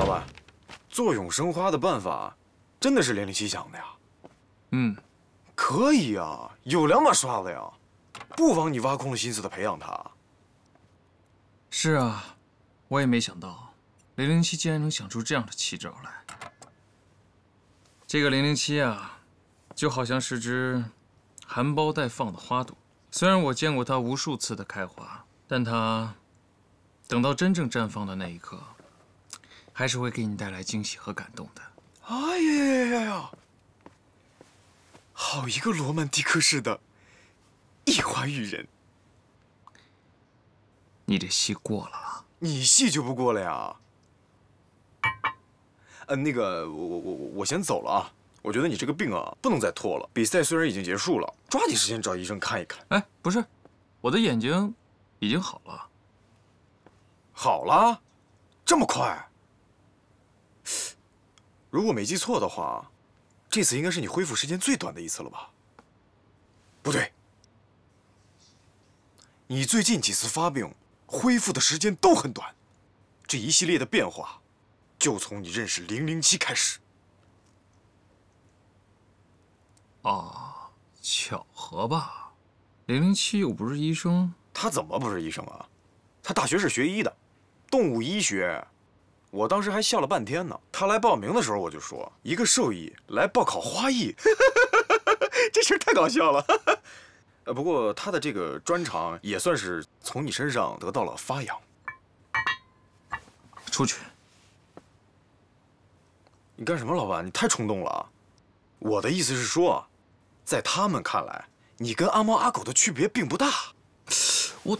老板，坐永生花的办法，真的是零零七想的呀？嗯，可以啊，有两把刷子呀，不枉你挖空了心思的培养他。是啊，我也没想到零零七竟然能想出这样的奇招来。这个零零七啊，就好像是只含苞待放的花朵，虽然我见过它无数次的开花，但它等到真正绽放的那一刻。还是会给你带来惊喜和感动的。哎呀呀呀！呀！好一个罗曼蒂克式的，一花玉人。你这戏过了。你戏就不过了呀。嗯，那个，我我我我先走了啊。我觉得你这个病啊，不能再拖了。比赛虽然已经结束了，抓紧时间找医生看一看。哎，不是，我的眼睛已经好了。好了，这么快？如果没记错的话，这次应该是你恢复时间最短的一次了吧？不对，你最近几次发病恢复的时间都很短，这一系列的变化就从你认识零零七开始。啊，巧合吧？零零七又不是医生，他怎么不是医生啊？他大学是学医的，动物医学。我当时还笑了半天呢。他来报名的时候，我就说一个兽医来报考花艺，这事儿太搞笑了。呃，不过他的这个专长也算是从你身上得到了发扬。出去！你干什么，老板？你太冲动了我的意思是说，在他们看来，你跟阿猫阿狗的区别并不大。我。